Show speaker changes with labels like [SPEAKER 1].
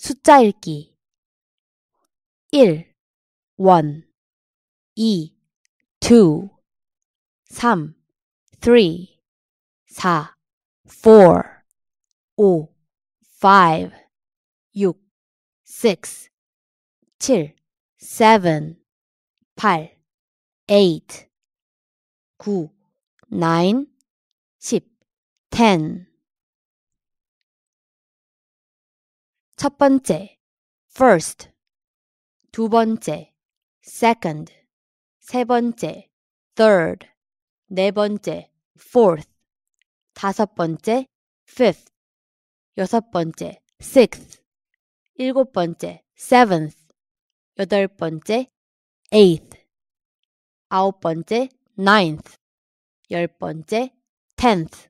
[SPEAKER 1] 숫자 읽기 1. one, 2. two, 3. three, 4. four, 5. five, 6. six, 7. seven, 8. eight, 9. nine, 10. ten 첫 번째, first. 두 번째,
[SPEAKER 2] second. 세 번째, third. 네 번째, fourth. 다섯 번째, fifth. 여섯 번째, sixth. 일곱 번째, seventh. 여덟
[SPEAKER 1] 번째, eighth. 아홉 번째, ninth. 열 번째, tenth.